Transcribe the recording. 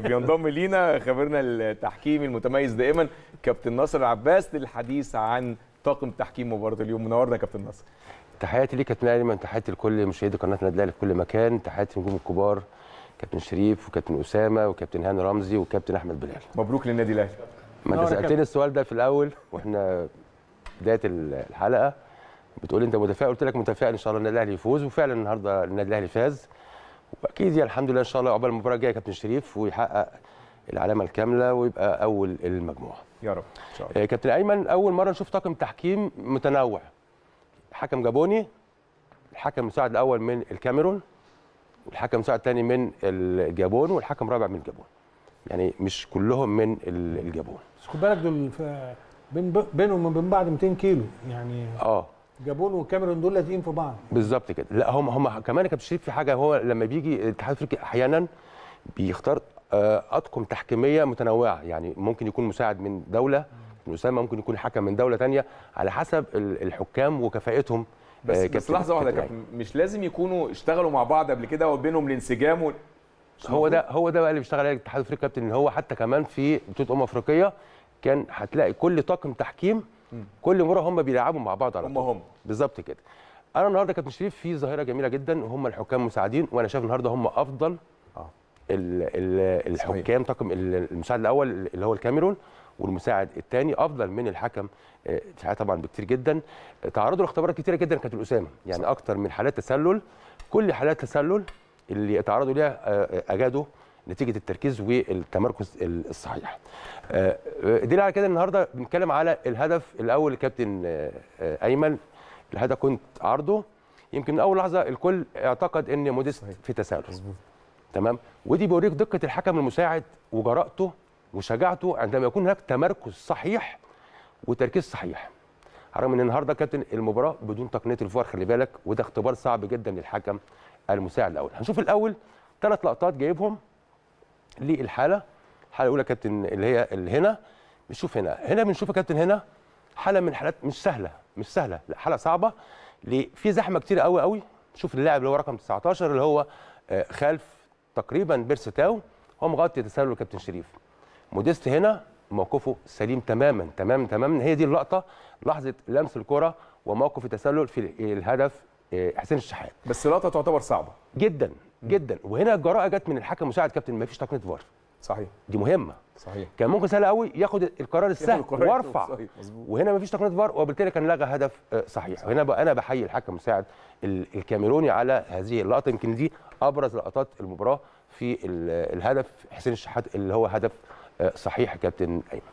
بينضم لينا خبيرنا التحكيمي المتميز دائما كابتن ناصر العباس للحديث عن طاقم تحكيم مباراه اليوم منورنا كابتن ناصر تحياتي ليك كابتن ايمن تحياتي لكل مشاهدي قناه النادي الاهلي في كل مكان تحياتي نجوم الكبار كابتن شريف وكابتن اسامه وكابتن هاني رمزي وكابتن احمد بلال مبروك للنادي الاهلي ما انت سالتني السؤال ده في الاول واحنا بدايه الحلقه بتقول انت متفائل قلت لك متفائل ان شاء الله النادي الاهلي يفوز وفعلا النهارده النادي الاهلي فاز واكيد يعني الحمد لله ان شاء الله عقبال المباراه الجايه كابتن شريف ويحقق العلامه الكامله ويبقى اول المجموعه يا رب ان شاء الله آه، كابتن ايمن اول مره نشوف طاقم تحكيم متنوع حكم جابوني الحكم المساعد الاول من الكاميرون والحكم المساعد الثاني من الجابون والحكم الرابع من الجابون يعني مش كلهم من الجابون بس خد بالك دول بينهم وبين بعض 200 كيلو يعني اه جابون وكاميرون دول لازقين في بعض بالظبط كده لا هم هم كمان كابتن شريف في حاجه هو لما بيجي الاتحاد الافريقي احيانا بيختار آه، اطقم تحكيميه متنوعه يعني ممكن يكون مساعد من دوله من اسامه ممكن يكون حكم من دوله ثانيه على حسب الحكام وكفاءتهم آه، بس, بس لحظه واحده كابتن مش لازم يكونوا اشتغلوا مع بعض قبل كده وبينهم الانسجام و... هو ده هو ده بقى اللي بيشتغل عليه الاتحاد الافريقي كابتن ان هو حتى كمان في بطوله امم افريقيه كان هتلاقي كل طاقم تحكيم كل مره هم بيلعبوا مع بعض على هم هم بالظبط كده انا النهارده كابتن شريف في ظاهره جميله جدا هم الحكام مساعدين وانا شايف النهارده هم افضل آه. الحكام طاقم المساعد الاول اللي هو الكاميرون والمساعد الثاني افضل من الحكم آه، ساعات طبعا بكتير جدا تعرضوا لاختبارات كتيره جدا كابتن اسامه يعني اكتر من حالات تسلل كل حالات تسلل اللي تعرضوا ليها آه، آه، اجادوا نتيجه التركيز والتمركز الصحيح. آه، دليل على كده النهارده بنتكلم على الهدف الاول لكابتن آه، ايمن الهدف كنت عرضه يمكن من اول لحظه الكل اعتقد ان موديست في تساهل تمام ودي بيوريك دقه الحكم المساعد وجرأته وشجاعته عندما يكون هناك تمركز صحيح وتركيز صحيح رغم ان النهارده كابتن المباراه بدون تقنيه الفار خلي بالك وده اختبار صعب جدا للحكم المساعد الاول هنشوف الاول ثلاث لقطات جايبهم للحاله الحاله الاولى كابتن اللي هي اللي هنا بنشوف هنا هنا بنشوف يا كابتن هنا حاله من الحالات مش سهله مش سهله لا حاله صعبه في زحمه كتير قوي قوي شوف اللاعب اللي هو رقم 19 اللي هو آه، خلف تقريبا بيرستاو هو مغطي تسلل كابتن شريف موديست هنا موقفه سليم تماما تماما تماما هي دي اللقطه لحظه لمس الكره وموقف التسلل في الهدف آه، حسين الشحات بس لقطه تعتبر صعبه جدا جدا وهنا الجراءه جت من الحكم مساعد كابتن ما فيش تقنيه فار صحيح دي مهمه صحيح كان ممكن سهل قوي ياخد القرار السهل وارفع وهنا ما فيش تقنيه فار وبالتالي كان لغى هدف آه، صحيح صح. وهنا انا بحيي الحكم مساعد الكاميروني على هذه اللقطه يمكن دي ابرز لقطات المباراه في الهدف حسين الشحات اللي هو هدف آه، صحيح كابتن ايمن